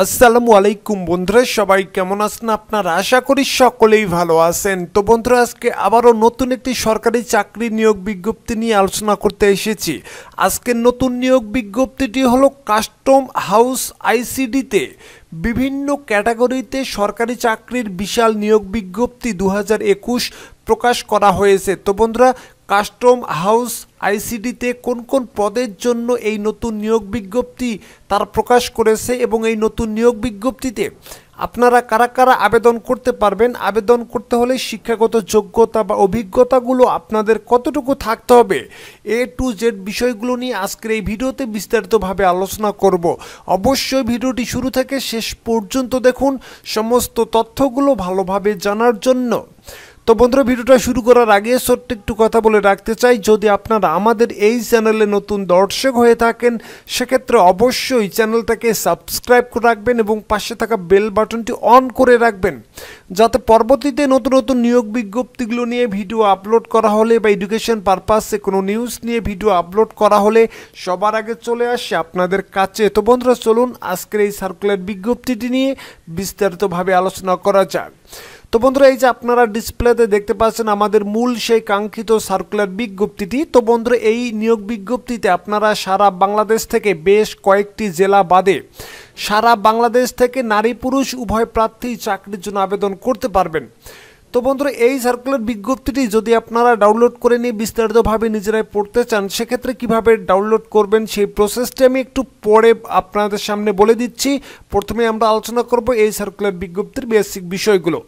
আসসালামু আলাইকুম বন্ধুরা সবাই কেমন আছেন আপনারা আশা করি সকলেই ভালো আছেন তো বন্ধুরা আজকে আবারও নতুন একটি সরকারি চাকরি নিয়োগ বিজ্ঞপ্তি নিয়ে আলোচনা করতে এসেছি আজকের নতুন নিয়োগ বিজ্ঞপ্তিটি হলো কাস্টম হাউস আইসিডিতে বিভিন্ন ক্যাটাগরিতে সরকারি চাকরির বিশাল নিয়োগ বিজ্ঞপ্তি দু প্রকাশ করা হয়েছে তো বন্ধুরা কাস্টম হাউস আইসিডিতে কোন কোন পদের জন্য এই নতুন নিয়োগ বিজ্ঞপ্তি তার প্রকাশ করেছে এবং এই নতুন নিয়োগ বিজ্ঞপ্তিতে আপনারা কারা কারা আবেদন করতে পারবেন আবেদন করতে হলে শিক্ষাগত যোগ্যতা বা অভিজ্ঞতাগুলো আপনাদের কতটুকু থাকতে হবে এ টু জেড বিষয়গুলো নিয়ে আজকের এই ভিডিওতে বিস্তারিতভাবে আলোচনা করব অবশ্যই ভিডিওটি শুরু থেকে শেষ পর্যন্ত দেখুন সমস্ত তথ্যগুলো ভালোভাবে জানার জন্য তো বন্ধুরা ভিডিওটা শুরু করার আগে ছোট্ট একটু কথা বলে রাখতে চাই যদি আপনারা আমাদের এই চ্যানেলে নতুন দর্শক হয়ে থাকেন সেক্ষেত্রে অবশ্যই চ্যানেলটাকে সাবস্ক্রাইব করে রাখবেন এবং পাশে থাকা বেল বাটনটি অন করে রাখবেন যাতে পরবর্তীতে নতুন নতুন নিয়োগ বিজ্ঞপ্তিগুলো নিয়ে ভিডিও আপলোড করা হলে বা এডুকেশন পারপাসে কোনো নিউজ নিয়ে ভিডিও আপলোড করা হলে সবার আগে চলে আসে আপনাদের কাছে তো বন্ধুরা চলুন আজকের এই সার্কুলার বিজ্ঞপ্তিটি নিয়ে বিস্তারিতভাবে আলোচনা করা যাক তো বন্ধুরা এই যে আপনারা ডিসপ্লেতে দেখতে পাচ্ছেন আমাদের মূল সেই কাঙ্ক্ষিত সার্কুলার বিজ্ঞপ্তিটি তো বন্ধুরা এই নিয়োগ বিজ্ঞপ্তিতে আপনারা সারা বাংলাদেশ থেকে বেশ কয়েকটি জেলা বাদে সারা বাংলাদেশ থেকে নারী পুরুষ উভয় প্রার্থী চাকরির জন্য আবেদন করতে পারবেন তো বন্ধুরা এই সার্কুলার বিজ্ঞপ্তিটি যদি আপনারা ডাউনলোড করে নিয়ে বিস্তারিতভাবে নিজেরাই পড়তে চান সেক্ষেত্রে কিভাবে ডাউনলোড করবেন সেই প্রসেসটি আমি একটু পরে আপনাদের সামনে বলে দিচ্ছি প্রথমে আমরা আলোচনা করব এই সার্কুলার বিজ্ঞপ্তির বেসিক বিষয়গুলো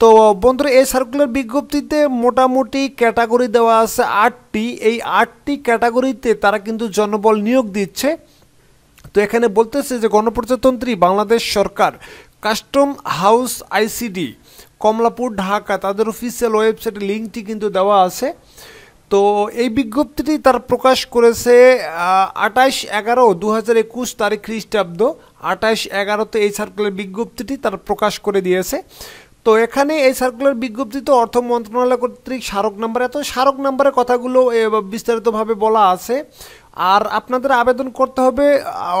তো বন্ধুরা এই সার্কুলার বিজ্ঞপ্তিতে মোটামুটি ক্যাটাগরি দেওয়া আছে আটটি এই আটটি ক্যাটাগরিতে তারা কিন্তু জনবল নিয়োগ দিচ্ছে তো এখানে বলতেছে যে গণপ্রজাতন্ত্রী বাংলাদেশ সরকার custom house ICD Kamalapur Dhaka তাদের অফিসিয়াল ওয়েবসাইটে লিঙ্কটি কিন্তু দেওয়া আছে তো এই বিজ্ঞপ্তিটি তার প্রকাশ করেছে আঠাশ এগারো দু হাজার একুশ তারিখ খ্রিস্টাব্দ আঠাশ এগারোতে এই সার্কুলার বিজ্ঞপ্তিটি তার প্রকাশ করে দিয়েছে তো এখানে এই সার্কুলার বিজ্ঞপ্তি তো অর্থ মন্ত্রণালয় কর্তৃক স্মারক নাম্বার এত স্মারক নাম্বারের কথাগুলো বিস্তারিতভাবে বলা আছে আর আপনাদের আবেদন করতে হবে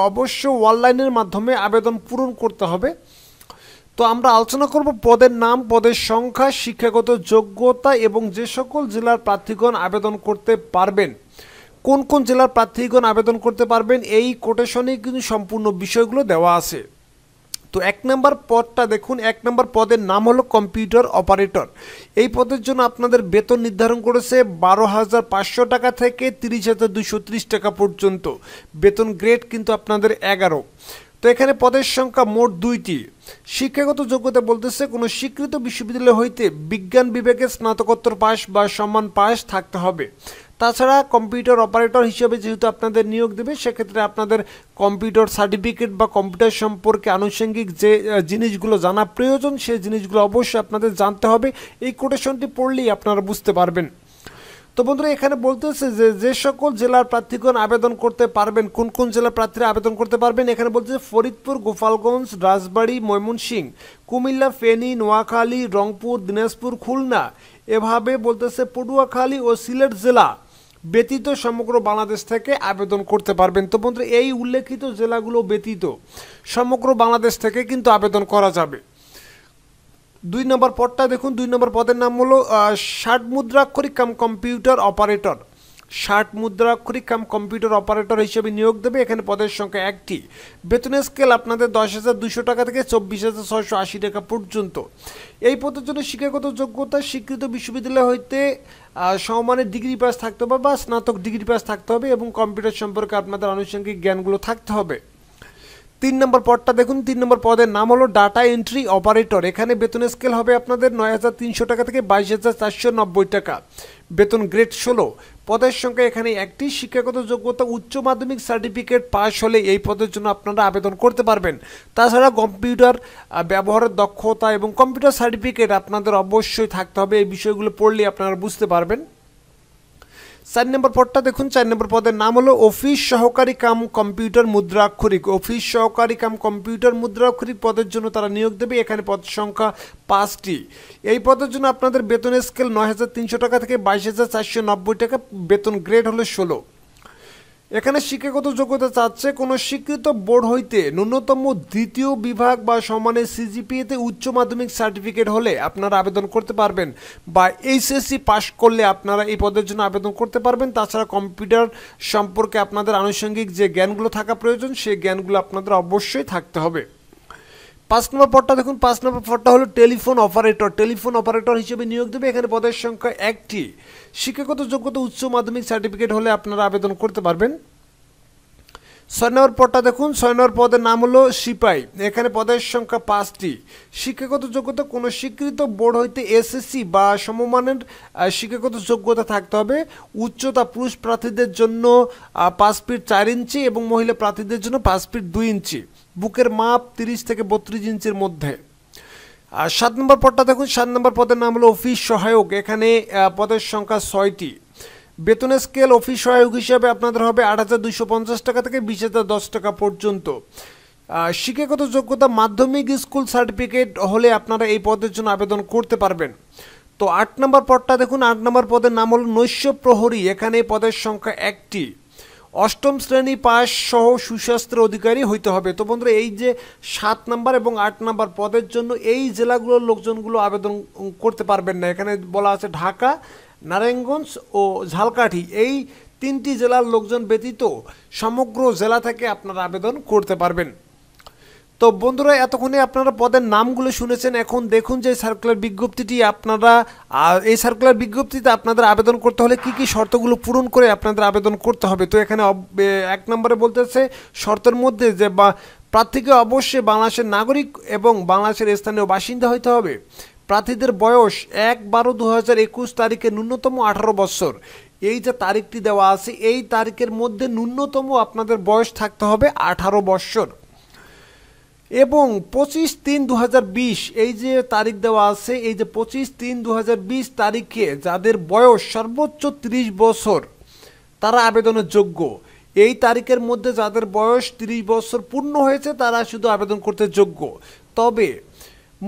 অবশ্য অনলাইনের মাধ্যমে আবেদন পূরণ করতে হবে তো আমরা আলোচনা করব পদের নাম পদের সংখ্যা শিক্ষাগত যোগ্যতা এবং যে সকল জেলার প্রার্থীগণ আবেদন করতে পারবেন কোন কোন জেলার প্রার্থীগণ আবেদন করতে পারবেন এই কোটেশনে কিন্তু সম্পূর্ণ বিষয়গুলো দেওয়া আছে তো এক নম্বর পদটা দেখুন এক নম্বর পদের নাম হলো কম্পিউটার অপারেটর এই পদের জন্য আপনাদের বেতন নির্ধারণ করেছে বারো হাজার পাঁচশো টাকা থেকে তিরিশ হাজার দুশো টাকা পর্যন্ত বেতন গ্রেড কিন্তু আপনাদের এগারো তো এখানে পদের সংখ্যা মোট দুইটি শিক্ষাগত যোগ্যতা বলতেছে কোনো স্বীকৃত বিশ্ববিদ্যালয় হইতে বিজ্ঞান বিভাগে স্নাতকোত্তর পাশ বা সম্মান পাশ থাকতে হবে তাছাড়া কম্পিউটার অপারেটর হিসেবে যেহেতু আপনাদের নিয়োগ দেবে সেক্ষেত্রে আপনাদের কম্পিউটার সার্টিফিকেট বা কম্পিউটার সম্পর্কে আনুষঙ্গিক যে জিনিসগুলো জানা প্রয়োজন সেই জিনিসগুলো অবশ্যই আপনাদের জানতে হবে এই কোটেশনটি পড়লেই আপনারা বুঝতে পারবেন তো বন্ধুরা এখানে বলতেছে যে যে সকল জেলার প্রার্থীগণ আবেদন করতে পারবেন কোন কোন জেলার প্রার্থীরা আবেদন করতে পারবেন এখানে বলতে ফরিদপুর গোপালগঞ্জ রাজবাড়ী ময়মনসিংহ কুমিল্লা ফেনী নোয়াখালী রংপুর দিনাজপুর খুলনা এভাবে বলতেছে পটুয়াখালী ও সিলেট জেলা ব্যতীত সমগ্র বাংলাদেশ থেকে আবেদন করতে পারবেন তো বন্ধুরা এই উল্লেখিত জেলাগুলো ব্যতীত সমগ্র বাংলাদেশ থেকে কিন্তু আবেদন করা যাবে দুই নম্বর পদটা দেখুন দুই নম্বর পদের নাম হলো ষাট মুদ্রাক্ষরিক কাম কম্পিউটার অপারেটর ষাট মুদ্রাক্ষরিক কাম কম্পিউটার অপারেটর হিসেবে নিয়োগ দেবে এখানে পদের সংখ্যা একটি বেতনের স্কেল আপনাদের দশ হাজার দুশো টাকা থেকে চব্বিশ হাজার ছশো আশি টাকা পর্যন্ত এই পদের জন্য শিক্ষাগত যোগ্যতা স্বীকৃত বিশ্ববিদ্যালয় হইতে সমানের ডিগ্রি পাস থাকতে হবে বা স্নাতক ডিগ্রি পাস থাকতে হবে এবং কম্পিউটার সম্পর্কে আপনাদের আনুষঙ্গিক জ্ঞানগুলো থাকতে হবে তিন নম্বর পদটা দেখুন তিন নম্বর পদের নাম হলো ডাটা এন্ট্রি অপারেটর এখানে বেতন স্কেল হবে আপনাদের নয় হাজার তিনশো টাকা থেকে বাইশ হাজার চারশো নব্বই টাকা বেতন গ্রেড ষোলো পদের সংখ্যা এখানে একটি শিক্ষাগত যোগ্যতা উচ্চ মাধ্যমিক সার্টিফিকেট পাস হলে এই পদের জন্য আপনারা আবেদন করতে পারবেন তাছাড়া কম্পিউটার ব্যবহারের দক্ষতা এবং কম্পিউটার সার্টিফিকেট আপনাদের অবশ্যই থাকতে হবে এই বিষয়গুলো পড়লে আপনারা বুঝতে পারবেন চার নম্বর পদটা দেখুন চার নম্বর পদের নাম হলো অফিস সহকারী কাম কম্পিউটার মুদ্রাক্ষরিক অফিস সহকারী কাম কম্পিউটার মুদ্রাক্ষরিক পদের জন্য তারা নিয়োগ দেবে এখানে পদ সংখ্যা পাঁচটি এই পদের জন্য আপনাদের বেতনের স্কেল নয় হাজার তিনশো টাকা থেকে বাইশ হাজার চারশো নব্বই টাকা বেতন গ্রেড হলো ষোলো এখানে শিক্ষাগত যোগ্যতা চাচ্ছে কোনো স্বীকৃত বোর্ড হইতে ন্যূনতম দ্বিতীয় বিভাগ বা সমানে সিজিপিএতে উচ্চ মাধ্যমিক সার্টিফিকেট হলে আপনারা আবেদন করতে পারবেন বা এইচএসসি পাস করলে আপনারা এই পদের জন্য আবেদন করতে পারবেন তাছাড়া কম্পিউটার সম্পর্কে আপনাদের আনুষঙ্গিক যে জ্ঞানগুলো থাকা প্রয়োজন সেই জ্ঞানগুলো আপনাদের অবশ্যই থাকতে হবে পাঁচ নম্বর পদটা দেখুন পাঁচ নম্বর পদটা হলো টেলিফোন অপারেটর টেলিফোন অপারেটর হিসেবে নিয়োগ দেবে এখানে পদের সংখ্যা একটি শিক্ষাগত যোগ্যতা উচ্চ মাধ্যমিক সার্টিফিকেট হলে আপনারা আবেদন করতে পারবেন ছয় নম্বর পদটা দেখুন ছয় নম্বর পদের নাম হলো সিপাই এখানে পদের সংখ্যা পাঁচটি শিক্ষাগত যোগ্যতা কোনো স্বীকৃত বোর্ড হইতে এসএসসি বা সমমানের শিক্ষাগত যোগ্যতা থাকতে হবে উচ্চতা পুরুষ প্রার্থীদের জন্য পাঁচ ফিট চার ইঞ্চি এবং মহিলা প্রার্থীদের জন্য পাঁচ ফিট দুই ইঞ্চি বুকের মাপ তিরিশ থেকে বত্রিশ ইঞ্চির মধ্যে আর সাত নম্বর পদটা দেখুন সাত নম্বর পদের নাম হলো অফিস সহায়ক এখানে পদের সংখ্যা ছয়টি বেতনের স্কেল অফিস সহায়ক হিসাবে আপনাদের হবে আট হাজার দুইশো পঞ্চাশ টাকা থেকে বিশ হাজার দশ টাকা পর্যন্ত শিক্ষাগত যোগ্যতা মাধ্যমিক স্কুল সার্টিফিকেট হলে আপনারা এই পদের জন্য আবেদন করতে পারবেন তো আট নম্বর পদটা দেখুন আট নম্বর পদের নাম হল নৈশ্য প্রহরী এখানে এই পদের সংখ্যা একটি অষ্টম শ্রেণী পাস সহ সুস্বাস্থ্যের অধিকারী হইতে হবে তো বন্ধুরা এই যে সাত নাম্বার এবং আট নাম্বার পদের জন্য এই জেলাগুলোর লোকজনগুলো আবেদন করতে পারবেন না এখানে বলা আছে ঢাকা নারায়ণগঞ্জ ও ঝালকাঠি এই তিনটি জেলার লোকজন ব্যতীত সমগ্র জেলা থেকে আপনারা আবেদন করতে পারবেন তো বন্ধুরা এতক্ষণে আপনারা পদের নামগুলো শুনেছেন এখন দেখুন যে সার্কুলার বিজ্ঞপ্তিটি আপনারা এই সার্কুলার বিজ্ঞপ্তিতে আপনাদের আবেদন করতে হলে কি কি শর্তগুলো পূরণ করে আপনাদের আবেদন করতে হবে তো এখানে এক নম্বরে বলতেছে শর্তের মধ্যে যে বা প্রার্থীকে অবশ্যই বাংলাদেশের নাগরিক এবং বাংলাদেশের স্থানীয় বাসিন্দা হইতে হবে প্রার্থীদের বয়স এক বারো দু হাজার একুশ তারিখে ন্যূনতম আঠারো বছর এই যে তারিখটি দেওয়া আছে এই তারিখের মধ্যে ন্যূনতম আপনাদের বয়স থাকতে হবে আঠারো বৎসর এবং পঁচিশ তিন দু এই যে তারিখ দেওয়া আছে এই যে পঁচিশ তিন দু তারিখে যাদের বয়স সর্বোচ্চ ৩০ বছর তারা আবেদনের যোগ্য এই তারিখের মধ্যে যাদের বয়স ৩০ বছর পূর্ণ হয়েছে তারা শুধু আবেদন করতে যোগ্য তবে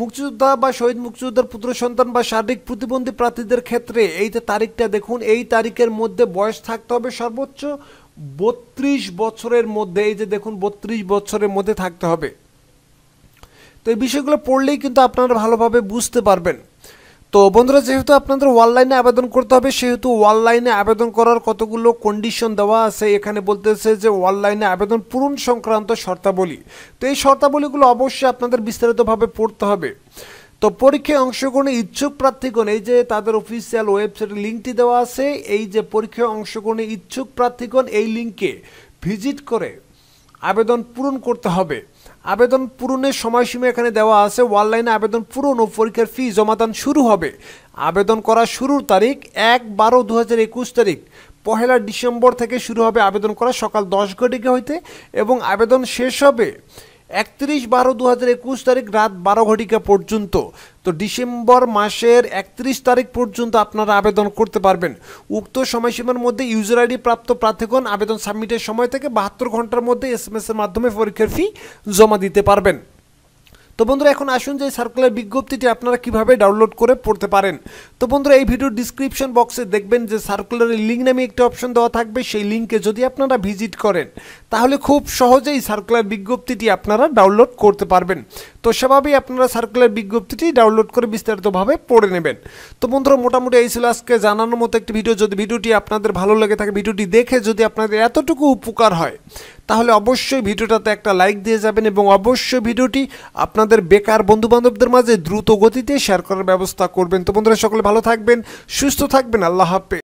মুক্তিযোদ্ধা বা শহীদ মুক্তিযোদ্ধার পুত্র সন্তান বা শারীরিক প্রতিবন্ধী প্রার্থীদের ক্ষেত্রে এই যে তারিখটা দেখুন এই তারিখের মধ্যে বয়স থাকতে হবে সর্বোচ্চ বত্রিশ বছরের মধ্যে এই যে দেখুন বত্রিশ বছরের মধ্যে থাকতে হবে তো এই বিষয়গুলো পড়লেই কিন্তু আপনারা ভালোভাবে বুঝতে পারবেন তো বন্ধুরা যেহেতু আপনাদের অনলাইনে আবেদন করতে হবে সেহেতু অনলাইনে আবেদন করার কতগুলো কন্ডিশন দেওয়া আছে এখানে বলতেছে যে অনলাইনে আবেদন পূরণ সংক্রান্ত শর্তাবলী তো এই শর্তাবলীগুলো অবশ্যই আপনাদের বিস্তারিতভাবে পড়তে হবে তো পরীক্ষায় অংশগ্রহণে ইচ্ছুক প্রার্থীগণ এই যে তাদের অফিসিয়াল ওয়েবসাইটে লিঙ্কটি দেওয়া আছে এই যে পরীক্ষায় অংশগ্রহণে ইচ্ছুক প্রার্থীগণ এই লিঙ্কে ভিজিট করে আবেদন পূরণ করতে হবে আবেদন পূরণের সময়সীমা এখানে দেওয়া আছে অনলাইনে আবেদন পূরণ ও পরীক্ষার ফি জমাদান শুরু হবে আবেদন করা শুরুর তারিখ এক বারো দু তারিখ পহেলা ডিসেম্বর থেকে শুরু হবে আবেদন করা সকাল দশ ঘটিকা হইতে এবং আবেদন শেষ হবে একত্রিশ বারো দু হাজার একুশ তারিখ রাত বারো ঘটিকা পর্যন্ত তো ডিসেম্বর মাসের একত্রিশ তারিখ পর্যন্ত আপনারা আবেদন করতে পারবেন উক্ত সময়সীমার মধ্যে ইউজার আইডি প্রাপ্ত প্রার্থীগণ আবেদন সাবমিটের সময় থেকে বাহাত্তর ঘন্টার মধ্যে এস এর মাধ্যমে পরীক্ষার ফি জমা দিতে পারবেন তো বন্ধুরা এখন আসুন যে সার্কুলার বিজ্ঞপ্তিটি আপনারা কিভাবে ডাউনলোড করে পড়তে পারেন তো বন্ধুরা এই ভিডিওর ডিসক্রিপশন বক্সে দেখবেন যে সার্কুলারের লিঙ্ক নামে একটি অপশন দেওয়া থাকবে সেই লিঙ্কে যদি আপনারা ভিজিট করেন তাহলে খুব সহজেই সার্কুলার বিজ্ঞপ্তিটি আপনারা ডাউনলোড করতে পারবেন তো সেভাবেই আপনারা সার্কুলার বিজ্ঞপ্তিটি ডাউনলোড করে বিস্তারিতভাবে পড়ে নেবেন তো বন্ধুরা মোটামুটি এই ছিল আজকে জানানোর মতো একটি ভিডিও যদি ভিডিওটি আপনাদের ভালো লাগে থাকে ভিডিওটি দেখে যদি আপনাদের এতটুকু উপকার হয় তাহলে অবশ্যই ভিডিওটাতে একটা লাইক দিয়ে যাবেন এবং অবশ্যই ভিডিওটি আপনাদের বেকার বন্ধুবান্ধবদের মাঝে দ্রুত গতিতে শেয়ার করার ব্যবস্থা করবেন তো বন্ধুরা সকলে ভালো থাকবেন সুস্থ থাকবেন আল্লাহ হাফেজ